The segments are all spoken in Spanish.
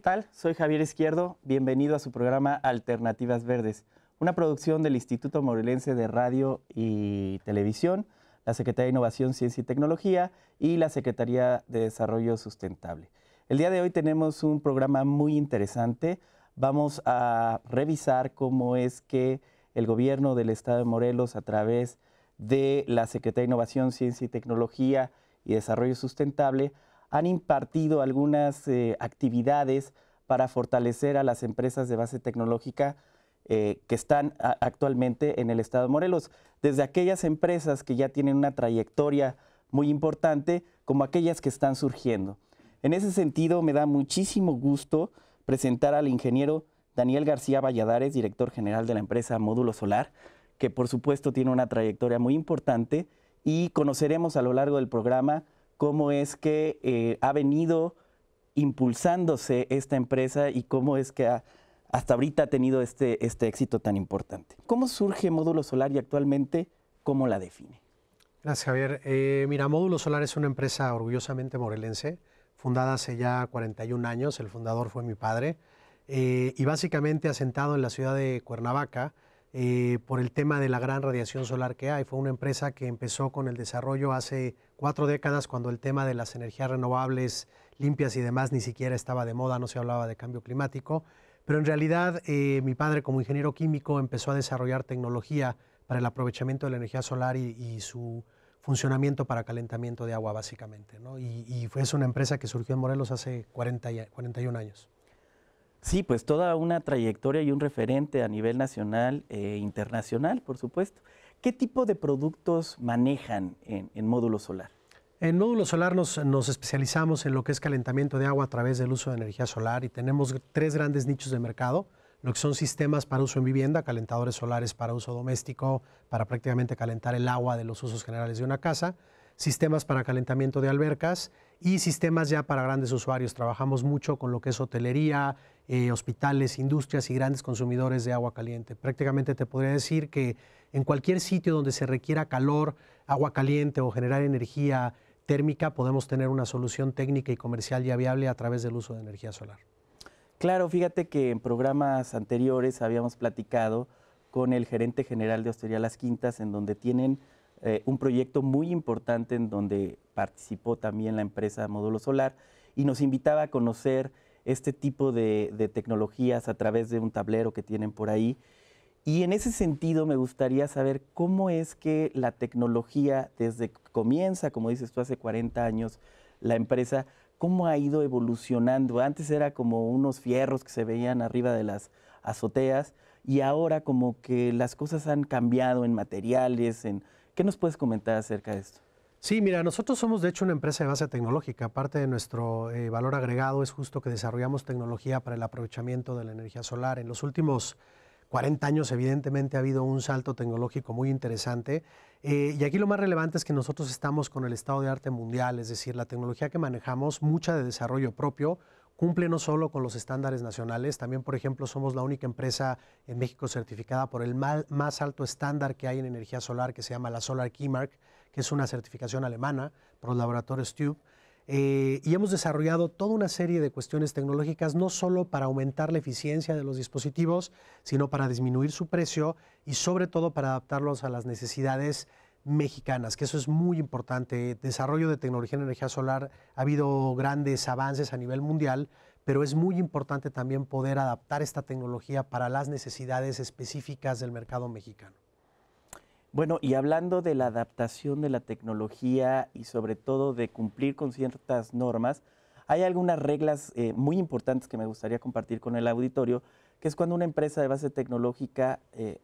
tal? Soy Javier Izquierdo, bienvenido a su programa Alternativas Verdes, una producción del Instituto Morelense de Radio y Televisión, la Secretaría de Innovación, Ciencia y Tecnología y la Secretaría de Desarrollo Sustentable. El día de hoy tenemos un programa muy interesante. Vamos a revisar cómo es que el gobierno del Estado de Morelos a través de la Secretaría de Innovación, Ciencia y Tecnología y Desarrollo Sustentable han impartido algunas eh, actividades para fortalecer a las empresas de base tecnológica eh, que están actualmente en el estado de Morelos, desde aquellas empresas que ya tienen una trayectoria muy importante como aquellas que están surgiendo. En ese sentido, me da muchísimo gusto presentar al ingeniero Daniel García Valladares, director general de la empresa Módulo Solar, que por supuesto tiene una trayectoria muy importante y conoceremos a lo largo del programa cómo es que eh, ha venido impulsándose esta empresa y cómo es que hasta ahorita ha tenido este, este, éxito tan importante. ¿Cómo surge Módulo Solar y actualmente cómo la define? Gracias, Javier. Eh, mira, Módulo Solar es una empresa orgullosamente morelense, fundada hace ya 41 años, el fundador fue mi padre, eh, y básicamente asentado en la ciudad de Cuernavaca, eh, por el tema de la gran radiación solar que hay. Fue una empresa que empezó con el desarrollo hace cuatro décadas cuando el tema de las energías renovables limpias y demás ni siquiera estaba de moda, no se hablaba de cambio climático. Pero en realidad eh, mi padre como ingeniero químico empezó a desarrollar tecnología para el aprovechamiento de la energía solar y, su funcionamiento para calentamiento de agua básicamente. Y, fue, es una empresa que surgió en Morelos hace 41 años. Sí, pues toda una trayectoria y un referente a nivel nacional e internacional, por supuesto. ¿Qué tipo de productos manejan en, Módulo Solar? En Módulo Solar nos, especializamos en lo que es calentamiento de agua a través del uso de energía solar y tenemos tres grandes nichos de mercado, lo que son sistemas para uso en vivienda, calentadores solares para uso doméstico, para prácticamente calentar el agua de los usos generales de una casa, sistemas para calentamiento de albercas y sistemas ya para grandes usuarios. Trabajamos mucho con lo que es hotelería, eh, hospitales, industrias y grandes consumidores de agua caliente. Prácticamente te podría decir que en cualquier sitio donde se requiera calor, agua caliente o generar energía térmica, podemos tener una solución técnica y comercial ya viable a través del uso de energía solar. Claro, fíjate que en programas anteriores habíamos platicado con el gerente general de Hostería Las Quintas, en donde tienen eh, un proyecto muy importante en donde participó también la empresa Módulo Solar y nos invitaba a conocer este tipo de, de, tecnologías a través de un tablero que tienen por ahí. Y en ese sentido me gustaría saber cómo es que la tecnología desde que comienza, como dices tú, hace 40 años, la empresa, cómo ha ido evolucionando. Antes era como unos fierros que se veían arriba de las azoteas y ahora como que las cosas han cambiado en materiales, en, ¿Qué nos puedes comentar acerca de esto? Sí, mira, nosotros somos de hecho una empresa de base tecnológica. Parte de nuestro eh, valor agregado es justo que desarrollamos tecnología para el aprovechamiento de la energía solar. En los últimos 40 años evidentemente ha habido un salto tecnológico muy interesante. Eh, y aquí lo más relevante es que nosotros estamos con el estado de arte mundial, es decir, la tecnología que manejamos, mucha de desarrollo propio, cumple no solo con los estándares nacionales, también, por ejemplo, somos la única empresa en México certificada por el más alto estándar que hay en energía solar, que se llama la Solar Keymark, que es una certificación alemana por los laboratorios TUBE. Eh, y hemos desarrollado toda una serie de cuestiones tecnológicas, no solo para aumentar la eficiencia de los dispositivos, sino para disminuir su precio y sobre todo para adaptarlos a las necesidades mexicanas, que eso es muy importante. Desarrollo de tecnología en energía solar, ha habido grandes avances a nivel mundial, pero es muy importante también poder adaptar esta tecnología para las necesidades específicas del mercado mexicano. Bueno, y hablando de la adaptación de la tecnología y sobre todo de cumplir con ciertas normas, hay algunas reglas eh, muy importantes que me gustaría compartir con el auditorio, que es cuando una empresa de base tecnológica eh,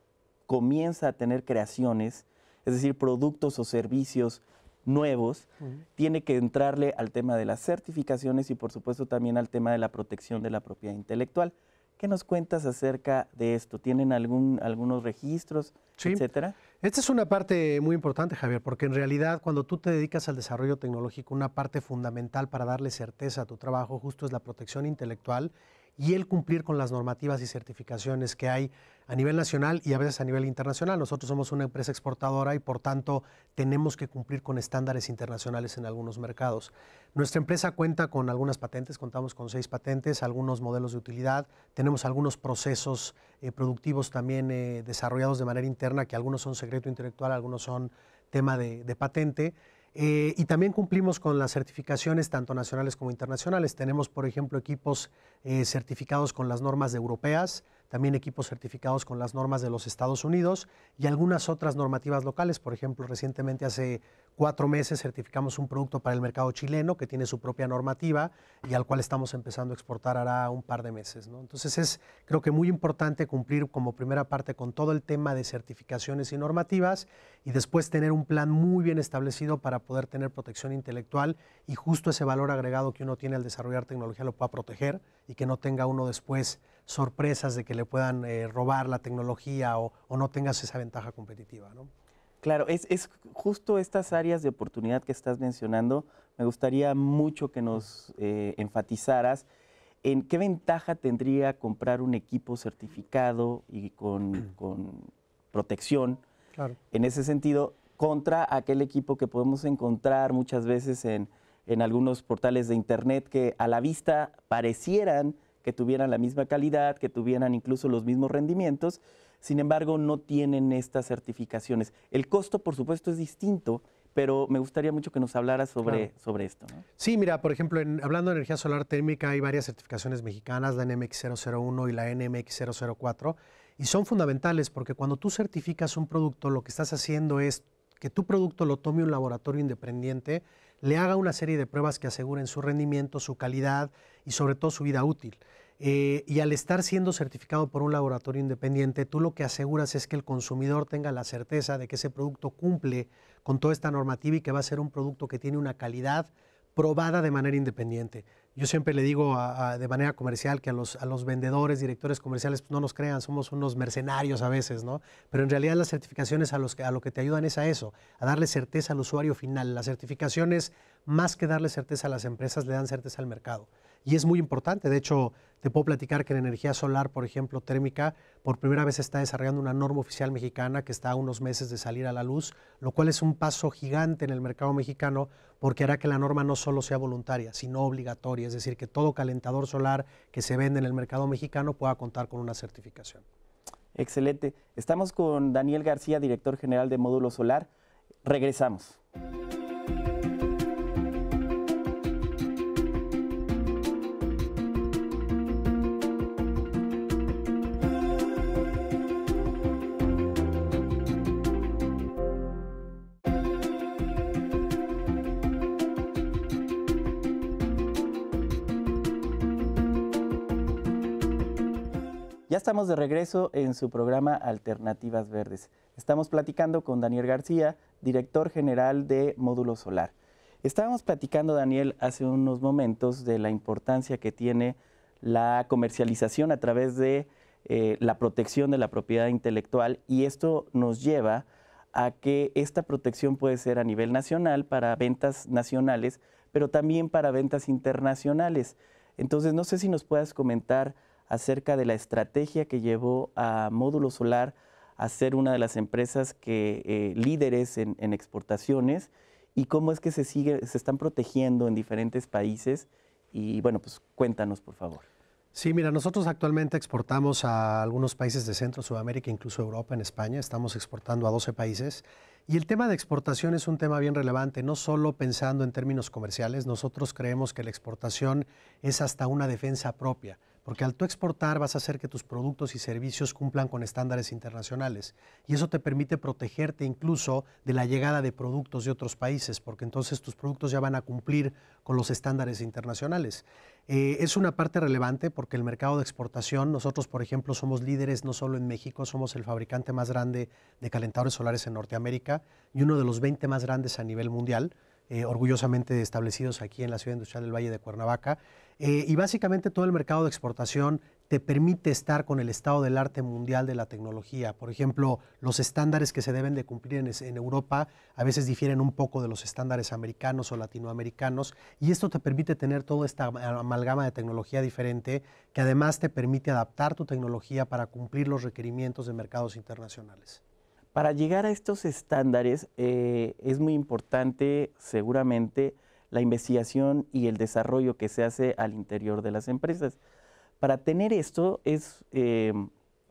comienza a tener creaciones, es decir, productos o servicios nuevos, tiene que entrarle al tema de las certificaciones y por supuesto también al tema de la protección de la propiedad intelectual. ¿Qué nos cuentas acerca de esto? ¿Tienen algún, algunos registros, sí. etcétera? Esta es una parte muy importante, Javier, porque en realidad cuando tú te dedicas al desarrollo tecnológico, una parte fundamental para darle certeza a tu trabajo justo es la protección intelectual y el cumplir con las normativas y certificaciones que hay a nivel nacional y a veces a nivel internacional. Nosotros somos una empresa exportadora y por tanto tenemos que cumplir con estándares internacionales en algunos mercados. Nuestra empresa cuenta con algunas patentes, contamos con seis patentes, algunos modelos de utilidad, tenemos algunos procesos eh, productivos también eh, desarrollados de manera interna, que algunos son secreto intelectual, algunos son tema de patente. Eh, y también cumplimos con las certificaciones tanto nacionales como internacionales. Tenemos, por ejemplo, equipos eh, certificados con las normas europeas, también equipos certificados con las normas de los Estados Unidos y algunas otras normativas locales. Por ejemplo, recientemente hace cuatro meses certificamos un producto para el mercado chileno que tiene su propia normativa y al cual estamos empezando a exportar ahora un par de meses. Entonces es creo que muy importante cumplir como primera parte con todo el tema de certificaciones y normativas y después tener un plan muy bien establecido para poder tener protección intelectual y justo ese valor agregado que uno tiene al desarrollar tecnología lo pueda proteger y que no tenga uno después sorpresas de que le puedan eh, robar la tecnología o, no tengas esa ventaja competitiva. Claro, es, justo estas áreas de oportunidad que estás mencionando. Me gustaría mucho que nos eh, enfatizaras en qué ventaja tendría comprar un equipo certificado y con, protección. En ese sentido, contra aquel equipo que podemos encontrar muchas veces en, en algunos portales de Internet que a la vista parecieran que tuvieran la misma calidad, que tuvieran incluso los mismos rendimientos. Sin embargo, no tienen estas certificaciones. El costo, por supuesto, es distinto, pero me gustaría mucho que nos hablaras sobre, sobre esto. Sí, mira, por ejemplo, hablando de energía solar térmica, hay varias certificaciones mexicanas, la NMX001 y la NMX004, y son fundamentales porque cuando tú certificas un producto, lo que estás haciendo es que tu producto lo tome un laboratorio independiente le haga una serie de pruebas que aseguren su rendimiento, su calidad y sobre todo su vida útil. Eh, y al estar siendo certificado por un laboratorio independiente, tú lo que aseguras es que el consumidor tenga la certeza de que ese producto cumple con toda esta normativa y que va a ser un producto que tiene una calidad probada de manera independiente. Yo siempre le digo de manera comercial que a los, vendedores, directores comerciales, pues, no nos crean, somos unos mercenarios a veces, ¿no? Pero en realidad las certificaciones a lo que te ayudan es a eso, a darle certeza al usuario final. Las certificaciones, más que darle certeza a las empresas, le dan certeza al mercado y es muy importante. De hecho, te puedo platicar que en energía solar, por ejemplo, térmica, por primera vez se está desarrollando una norma oficial mexicana que está a unos meses de salir a la luz, lo cual es un paso gigante en el mercado mexicano porque hará que la norma no solo sea voluntaria, sino obligatoria, es decir, que todo calentador solar que se vende en el mercado mexicano pueda contar con una certificación. Excelente. Estamos con Daniel García, director general de Módulo Solar. Regresamos. Ya estamos de regreso en su programa Alternativas Verdes. Estamos platicando con Daniel García, director general de Módulo Solar. Estábamos platicando, Daniel, hace unos momentos de la importancia que tiene la comercialización a través de eh, la protección de la propiedad intelectual y esto nos lleva a que esta protección puede ser a nivel nacional para ventas nacionales, pero también para ventas internacionales. Entonces, no sé si nos puedas comentar acerca de la estrategia que llevó a Módulo Solar a ser una de las empresas que, eh, líderes en, exportaciones y cómo es que se, sigue, se están protegiendo en diferentes países. Y bueno, pues cuéntanos, por favor. Sí, mira, nosotros actualmente exportamos a algunos países de Centro, Sudamérica, incluso Europa, en España. Estamos exportando a 12 países. Y el tema de exportación es un tema bien relevante, no solo pensando en términos comerciales. Nosotros creemos que la exportación es hasta una defensa propia. Porque al tú exportar vas a hacer que tus productos y servicios cumplan con estándares internacionales. Y eso te permite protegerte incluso de la llegada de productos de otros países, porque entonces tus productos ya van a cumplir con los estándares internacionales. Eh, es una parte relevante porque el mercado de exportación, nosotros por ejemplo somos líderes no solo en México, somos el fabricante más grande de calentadores solares en Norteamérica y uno de los 20 más grandes a nivel mundial. Eh, orgullosamente establecidos aquí en la ciudad industrial del Valle de Cuernavaca. Eh, y básicamente todo el mercado de exportación te permite estar con el estado del arte mundial de la tecnología. Por ejemplo, los estándares que se deben de cumplir en, Europa a veces difieren un poco de los estándares americanos o latinoamericanos y esto te permite tener toda esta amalgama de tecnología diferente que además te permite adaptar tu tecnología para cumplir los requerimientos de mercados internacionales. Para llegar a estos estándares eh, es muy importante seguramente la investigación y el desarrollo que se hace al interior de las empresas. Para tener esto es, eh,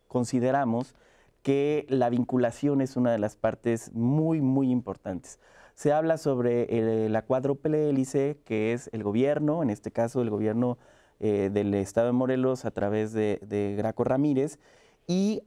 consideramos que la vinculación es una de las partes muy, muy importantes. Se habla sobre eh, la cuádruple hélice, que es el gobierno, en este caso el gobierno del Estado de Morelos a través de, de Graco Ramírez, y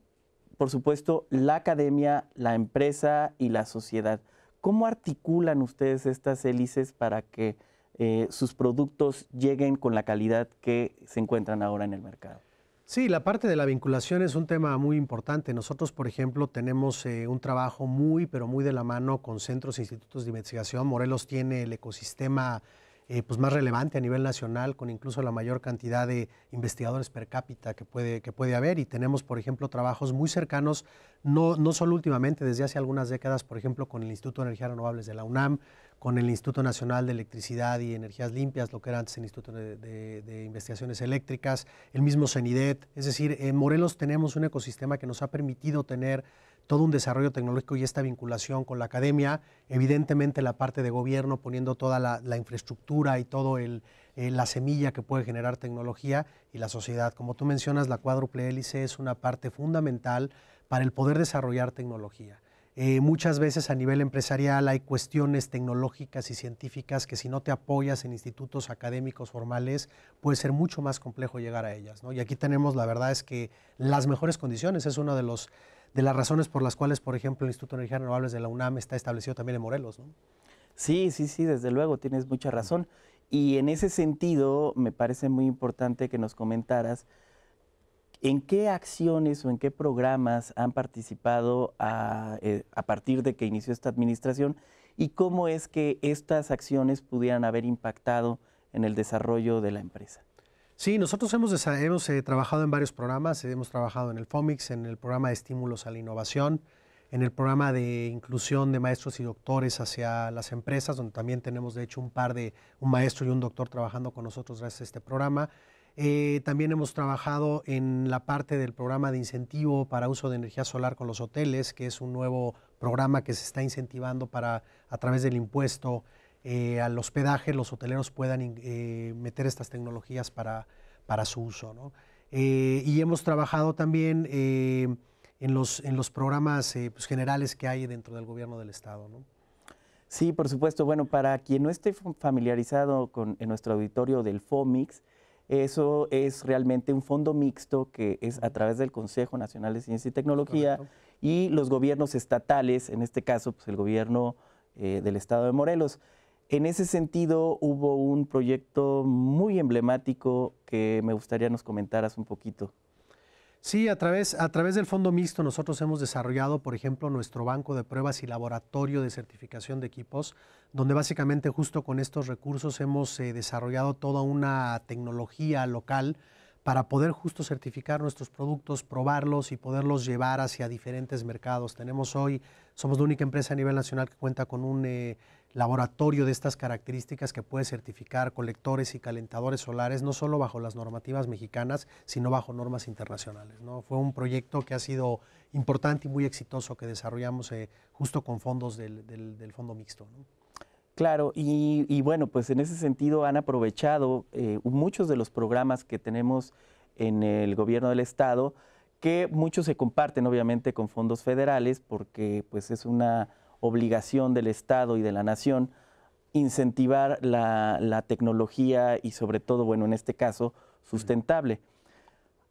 por supuesto, la academia, la empresa y la sociedad. ¿Cómo articulan ustedes estas hélices para que eh, sus productos lleguen con la calidad que se encuentran ahora en el mercado? Sí, la parte de la vinculación es un tema muy importante. Nosotros, por ejemplo, tenemos eh, un trabajo muy, pero muy de la mano con centros e institutos de investigación. Morelos tiene el ecosistema eh, pues más relevante a nivel nacional, con incluso la mayor cantidad de investigadores per cápita que puede, que puede haber. Y tenemos, por ejemplo, trabajos muy cercanos, no, no solo últimamente, desde hace algunas décadas, por ejemplo, con el Instituto de Energías Renovables de la UNAM, con el Instituto Nacional de Electricidad y Energías Limpias, lo que era antes el Instituto de, de Investigaciones Eléctricas, el mismo CENIDET. Es decir, en Morelos tenemos un ecosistema que nos ha permitido tener todo un desarrollo tecnológico y esta vinculación con la academia, evidentemente la parte de gobierno poniendo toda la, infraestructura y toda eh, la semilla que puede generar tecnología y la sociedad. Como tú mencionas, la cuádruple hélice es una parte fundamental para el poder desarrollar tecnología. Eh, muchas veces a nivel empresarial hay cuestiones tecnológicas y científicas que si no te apoyas en institutos académicos formales puede ser mucho más complejo llegar a ellas. Y aquí tenemos, la verdad es que las mejores condiciones, es uno de los de las razones por las cuales, por ejemplo, el Instituto de Energía Renovables de la UNAM está establecido también en Morelos, ¿no? Sí, sí, sí, desde luego, tienes mucha razón. Y en ese sentido, me parece muy importante que nos comentaras en qué acciones o en qué programas han participado a eh, partir de que inició esta administración y cómo es que estas acciones pudieran haber impactado en el desarrollo de la empresa. Sí, nosotros hemos, hemos eh, trabajado en varios programas, hemos trabajado en el FOMIX, en el programa de estímulos a la innovación, en el programa de inclusión de maestros y doctores hacia las empresas, donde también tenemos de hecho un par de, un maestro y un doctor trabajando con nosotros gracias a este programa. Eh, también hemos trabajado en la parte del programa de incentivo para uso de energía solar con los hoteles, que es un nuevo programa que se está incentivando para, a través del impuesto eh, al hospedaje los hoteleros puedan eh, meter estas tecnologías para, su uso. Eh, y hemos trabajado también en, los, programas pues, generales que hay dentro del gobierno del Estado. Sí, por supuesto. Bueno, para quien no esté familiarizado con en nuestro auditorio del FOMIX, eso es realmente un fondo mixto que es a través del Consejo Nacional de Ciencia y Tecnología y los gobiernos estatales, en este caso pues, el gobierno del Estado de Morelos. En ese sentido, hubo un proyecto muy emblemático que me gustaría nos comentaras un poquito. Sí, a través, a través del Fondo Mixto nosotros hemos desarrollado, por ejemplo, nuestro banco de pruebas y laboratorio de certificación de equipos, donde básicamente justo con estos recursos hemos eh, desarrollado toda una tecnología local para poder justo certificar nuestros productos, probarlos y poderlos llevar hacia diferentes mercados. Tenemos hoy, somos la única empresa a nivel nacional que cuenta con un... Eh, laboratorio de estas características que puede certificar colectores y calentadores solares, no solo bajo las normativas mexicanas, sino bajo normas internacionales. ¿no? Fue un proyecto que ha sido importante y muy exitoso que desarrollamos eh, justo con fondos del, Fondo Mixto. Claro, y, bueno, pues en ese sentido han aprovechado eh, muchos de los programas que tenemos en el gobierno del Estado, que muchos se comparten obviamente con fondos federales porque pues es una obligación del Estado y de la nación incentivar la, tecnología y sobre todo, bueno, en este caso, sustentable.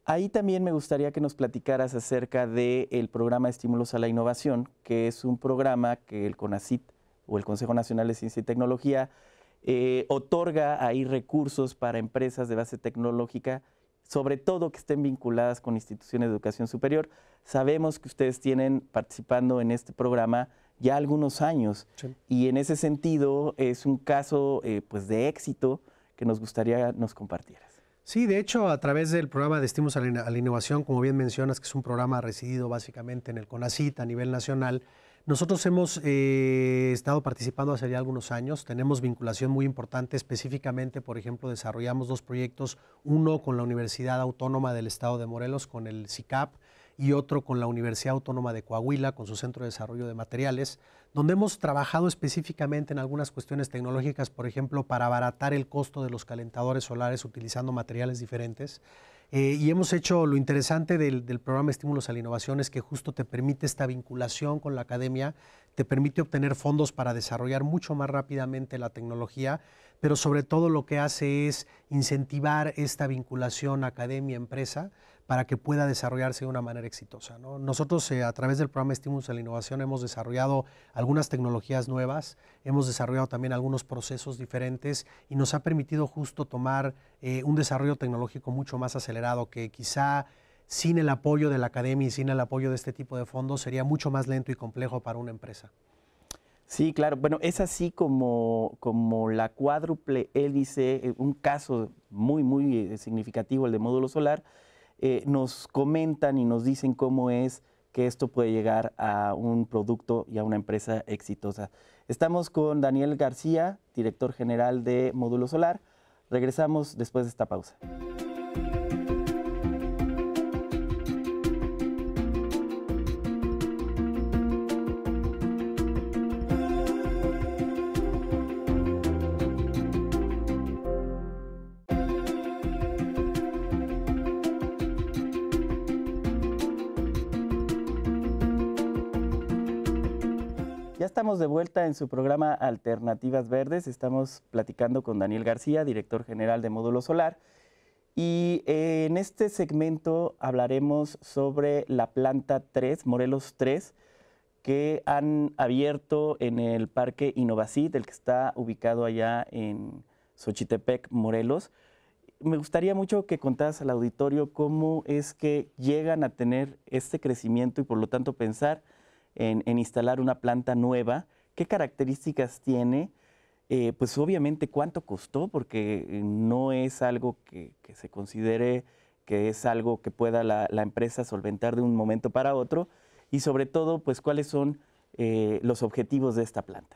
Ahí también me gustaría que nos platicaras acerca del el programa Estímulos a la Innovación, que es un programa que el CONACIT o el Consejo Nacional de Ciencia y Tecnología eh, otorga ahí recursos para empresas de base tecnológica, sobre todo que estén vinculadas con instituciones de educación superior. Sabemos que ustedes tienen participando en este programa ya algunos años. Y en ese sentido es un caso eh, pues de éxito que nos gustaría nos compartieras. Sí, de hecho, a través del programa de Estimos a la, innovación, como bien mencionas, que es un programa residido básicamente en el CONACIT a nivel nacional, nosotros hemos eh, estado participando hace ya algunos años, tenemos vinculación muy importante, específicamente, por ejemplo, desarrollamos dos proyectos, uno con la Universidad Autónoma del Estado de Morelos, con el CICAP, y otro con la Universidad Autónoma de Coahuila, con su Centro de Desarrollo de Materiales, donde hemos trabajado específicamente en algunas cuestiones tecnológicas, por ejemplo, para abaratar el costo de los calentadores solares utilizando materiales diferentes. Eh, y hemos hecho lo interesante del, del, programa Estímulos a la Innovación es que justo te permite esta vinculación con la academia, te permite obtener fondos para desarrollar mucho más rápidamente la tecnología, pero sobre todo lo que hace es incentivar esta vinculación academia-empresa para que pueda desarrollarse de una manera exitosa. Nosotros eh, a través del programa Estímulos a la Innovación hemos desarrollado algunas tecnologías nuevas, hemos desarrollado también algunos procesos diferentes y nos ha permitido justo tomar eh, un desarrollo tecnológico mucho más acelerado que quizá sin el apoyo de la academia y sin el apoyo de este tipo de fondos sería mucho más lento y complejo para una empresa. Sí, claro. Bueno, es así como, como la cuádruple hélice, eh, un caso muy, muy significativo, el de módulo solar, eh, nos comentan y nos dicen cómo es que esto puede llegar a un producto y a una empresa exitosa. Estamos con Daniel García, director general de Módulo Solar. Regresamos después de esta pausa. de vuelta en su programa Alternativas Verdes. Estamos platicando con Daniel García, director general de Módulo Solar. Y en este segmento hablaremos sobre la planta 3, Morelos 3, que han abierto en el Parque Innovacid, el que está ubicado allá en Xochitepec, Morelos. Me gustaría mucho que contaras al auditorio cómo es que llegan a tener este crecimiento y por lo tanto pensar en, instalar una planta nueva qué características tiene, eh, pues obviamente cuánto costó, porque eh, no es algo que, se considere que es algo que pueda la, empresa solventar de un momento para otro, y sobre todo, pues cuáles son eh, los objetivos de esta planta.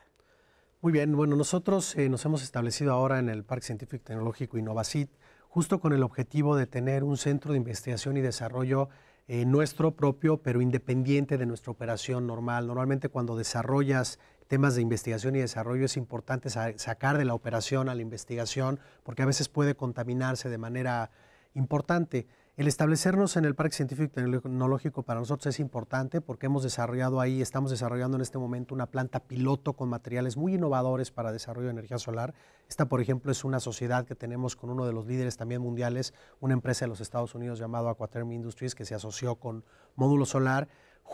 Muy bien, bueno, nosotros nos hemos establecido ahora en el Parque Científico Tecnológico Innovacit, justo con el objetivo de tener un centro de investigación y desarrollo nuestro propio, pero independiente de nuestra operación normal. Normalmente cuando desarrollas temas de investigación y desarrollo es importante sacar de la operación a la investigación porque a veces puede contaminarse de manera importante. El establecernos en el Parque Científico y Tecnológico para nosotros es importante porque hemos desarrollado ahí, estamos desarrollando en este momento una planta piloto con materiales muy innovadores para desarrollo de energía solar. Esta, por ejemplo, es una sociedad que tenemos con uno de los líderes también mundiales, una empresa de los Estados Unidos llamado Aquaterm Industries que se asoció con Módulo Solar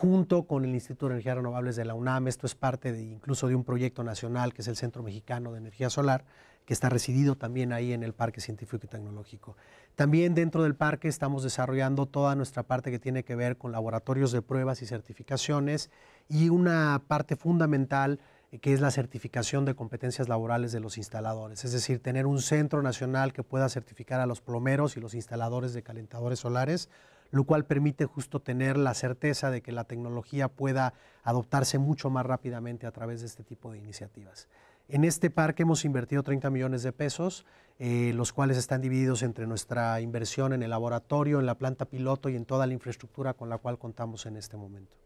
junto con el Instituto de Energías Renovables de la UNAM. Esto es parte de, incluso de un proyecto nacional que es el Centro Mexicano de Energía Solar, que está residido también ahí en el Parque Científico y Tecnológico. También dentro del parque estamos desarrollando toda nuestra parte que tiene que ver con laboratorios de pruebas y certificaciones y una parte fundamental eh, que es la certificación de competencias laborales de los instaladores, es decir, tener un centro nacional que pueda certificar a los plomeros y los instaladores de calentadores solares lo cual permite justo tener la certeza de que la tecnología pueda adoptarse mucho más rápidamente a través de este tipo de iniciativas. En este parque hemos invertido 30 millones de pesos, eh, los cuales están divididos entre nuestra inversión en el laboratorio, en la planta piloto y en toda la infraestructura con la cual contamos en este momento.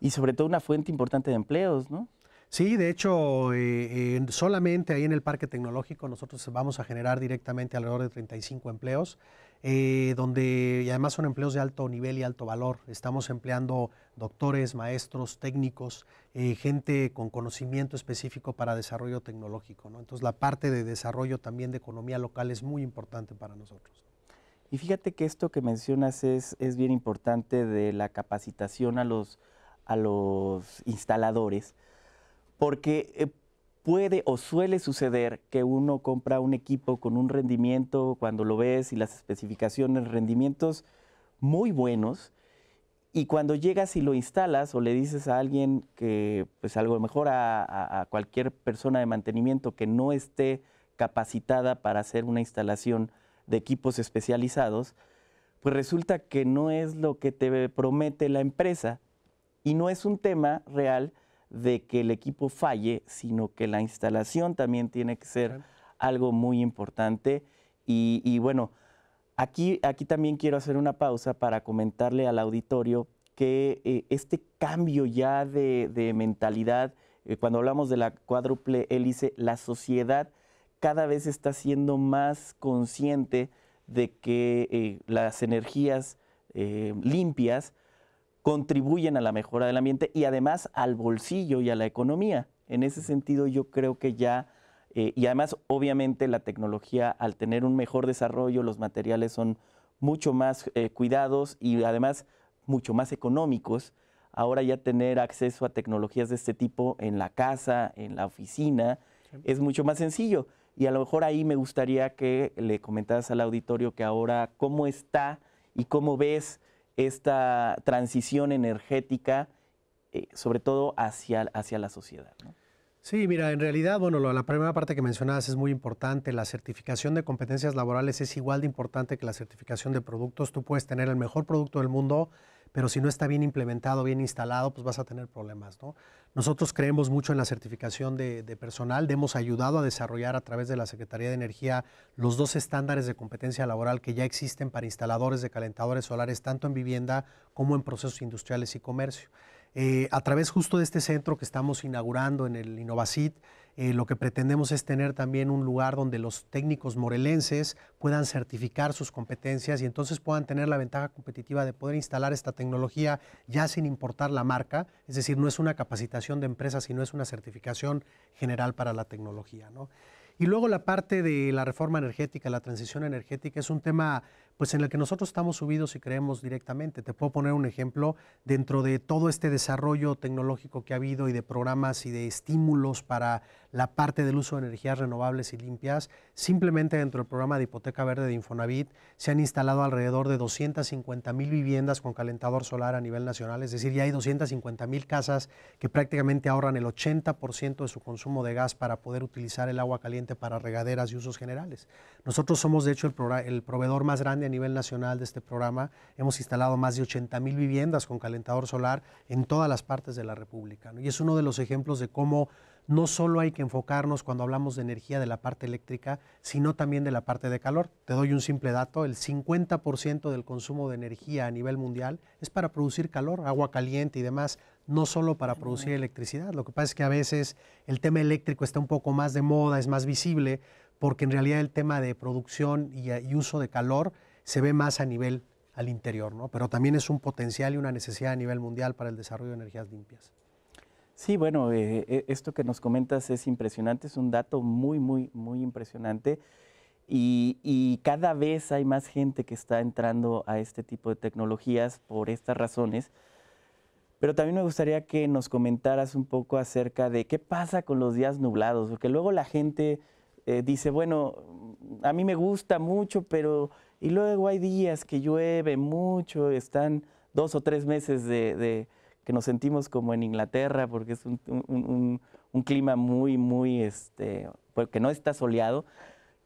Y sobre todo una fuente importante de empleos, ¿no? Sí, de hecho, eh, solamente ahí en el Parque Tecnológico nosotros vamos a generar directamente alrededor de 35 empleos. Eh, donde además son empleos de alto nivel y alto valor. Estamos empleando doctores, maestros, técnicos, eh, gente con conocimiento específico para desarrollo tecnológico. Entonces la parte de desarrollo también de economía local es muy importante para nosotros. Y fíjate que esto que mencionas es, es bien importante de la capacitación a los, a los instaladores, porque... Eh, puede o suele suceder que uno compra un equipo con un rendimiento, cuando lo ves y las especificaciones, rendimientos muy buenos, y cuando llegas y lo instalas o le dices a alguien que, pues algo mejor a, a cualquier persona de mantenimiento que no esté capacitada para hacer una instalación de equipos especializados, pues resulta que no es lo que te promete la empresa y no es un tema real de que el equipo falle, sino que la instalación también tiene que ser algo muy importante. Y, bueno, aquí, aquí también quiero hacer una pausa para comentarle al auditorio que eh, este cambio ya de, mentalidad, eh, cuando hablamos de la cuádruple hélice, la sociedad cada vez está siendo más consciente de que eh, las energías limpias contribuyen a la mejora del ambiente y además al bolsillo y a la economía. En ese sentido yo creo que ya, eh, y además obviamente la tecnología al tener un mejor desarrollo, los materiales son mucho más eh, cuidados y además mucho más económicos. Ahora ya tener acceso a tecnologías de este tipo en la casa, en la oficina, es mucho más sencillo. Y a lo mejor ahí me gustaría que le comentaras al auditorio que ahora cómo está y cómo ves esta transición energética, eh, sobre todo hacia, hacia la sociedad. Sí, mira, en realidad, bueno, la primera parte que mencionabas es muy importante. La certificación de competencias laborales es igual de importante que la certificación de productos. Tú puedes tener el mejor producto del mundo, pero si no está bien implementado, bien instalado, pues vas a tener problemas. ¿no? Nosotros creemos mucho en la certificación de, personal, hemos ayudado a desarrollar a través de la Secretaría de Energía los dos estándares de competencia laboral que ya existen para instaladores de calentadores solares, tanto en vivienda como en procesos industriales y comercio. Eh, a través justo de este centro que estamos inaugurando en el Innovacit, eh, lo que pretendemos es tener también un lugar donde los técnicos morelenses puedan certificar sus competencias y entonces puedan tener la ventaja competitiva de poder instalar esta tecnología ya sin importar la marca, es decir, no es una capacitación de empresas, sino es una certificación general para la tecnología. Y luego la parte de la reforma energética, la transición energética, es un tema pues en el que nosotros estamos subidos y creemos directamente. Te puedo poner un ejemplo dentro de todo este desarrollo tecnológico que ha habido y de programas y de estímulos para la parte del uso de energías renovables y limpias. Simplemente dentro del programa de hipoteca verde de Infonavit se han instalado alrededor de 250 mil viviendas con calentador solar a nivel nacional, es decir, ya hay 250 mil casas que prácticamente ahorran el 80% de su consumo de gas para poder utilizar el agua caliente para regaderas y usos generales. Nosotros somos, de hecho, el, el proveedor más grande a nivel nacional de este programa. Hemos instalado más de 80 mil viviendas con calentador solar en todas las partes de la República. Y es uno de los ejemplos de cómo no solo hay que enfocarnos cuando hablamos de energía de la parte eléctrica, sino también de la parte de calor. Te doy un simple dato, el 50% del consumo de energía a nivel mundial es para producir calor, agua caliente y demás, no solo para producir electricidad. Lo que pasa es que a veces el tema eléctrico está un poco más de moda, es más visible, porque en realidad el tema de producción y uso de calor se ve más a nivel al interior, ¿no? Pero también es un potencial y una necesidad a nivel mundial para el desarrollo de energías limpias. Sí, bueno, eh, eh, esto que nos comentas es impresionante, es un dato muy, muy, muy impresionante. Y, cada vez hay más gente que está entrando a este tipo de tecnologías por estas razones. Pero también me gustaría que nos comentaras un poco acerca de qué pasa con los días nublados, porque luego la gente eh, dice, bueno, a mí me gusta mucho, pero y luego hay días que llueve mucho, están dos o tres meses de, que nos sentimos como en Inglaterra, porque es un, clima muy, muy, este, pues, que no está soleado.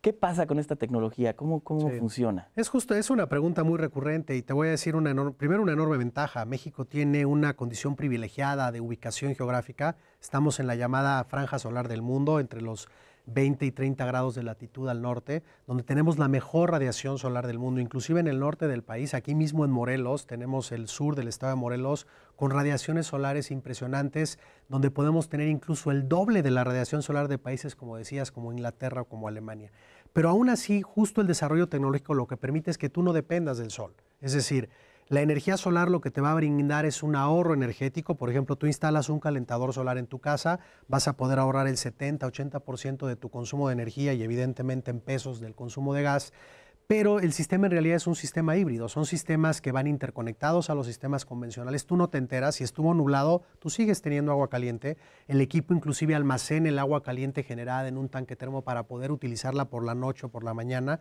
¿Qué pasa con esta tecnología? ¿Cómo, cómo funciona? Es justo, es una pregunta muy recurrente y te voy a decir una primero una enorme ventaja. México tiene una condición privilegiada de ubicación geográfica. Estamos en la llamada franja solar del mundo, entre los 20 y 30 grados de latitud al norte, donde tenemos la mejor radiación solar del mundo, inclusive en el norte del país, aquí mismo en Morelos, tenemos el sur del estado de Morelos con radiaciones solares impresionantes, donde podemos tener incluso el doble de la radiación solar de países, como decías, como Inglaterra o como Alemania. Pero aún así, justo el desarrollo tecnológico lo que permite es que tú no dependas del sol. Es decir, la energía solar lo que te va a brindar es un ahorro energético. Por ejemplo, tú instalas un calentador solar en tu casa, vas a poder ahorrar el 70-80% de tu consumo de energía y evidentemente en pesos del consumo de gas. Pero el sistema en realidad es un sistema híbrido, son sistemas que van interconectados a los sistemas convencionales. Tú no te enteras, si estuvo nublado, tú sigues teniendo agua caliente. El equipo inclusive almacena el agua caliente generada en un tanque termo para poder utilizarla por la noche o por la mañana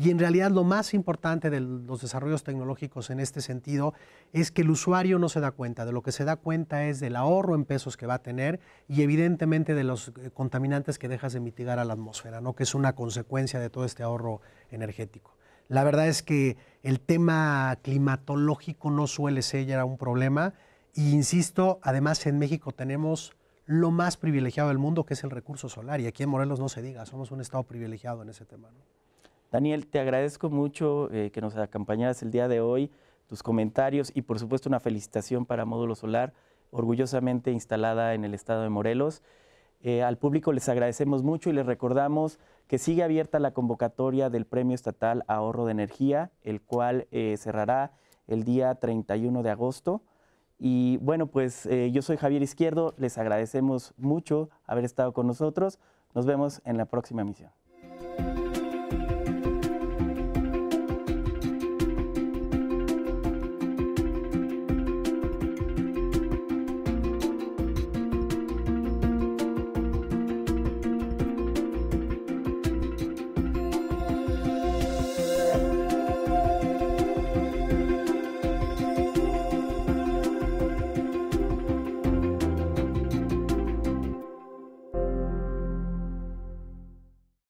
y en realidad lo más importante de los desarrollos tecnológicos en este sentido es que el usuario no se da cuenta, de lo que se da cuenta es del ahorro en pesos que va a tener y evidentemente de los eh, contaminantes que dejas de mitigar a la atmósfera, ¿no? que es una consecuencia de todo este ahorro energético. La verdad es que el tema climatológico no suele ser ya un problema e insisto, además en México tenemos lo más privilegiado del mundo, que es el recurso solar. Y aquí en Morelos no se diga, somos un estado privilegiado en ese tema. Daniel, te agradezco mucho eh, que nos acompañaras el día de hoy, tus comentarios y por supuesto una felicitación para Módulo Solar, orgullosamente instalada en el estado de Morelos. Eh, al público les agradecemos mucho y les recordamos que sigue abierta la convocatoria del Premio Estatal Ahorro de Energía, el cual eh, cerrará el día 31 de agosto. Y bueno, pues yo soy Javier Izquierdo, les agradecemos mucho haber estado con nosotros. Nos vemos en la próxima emisión.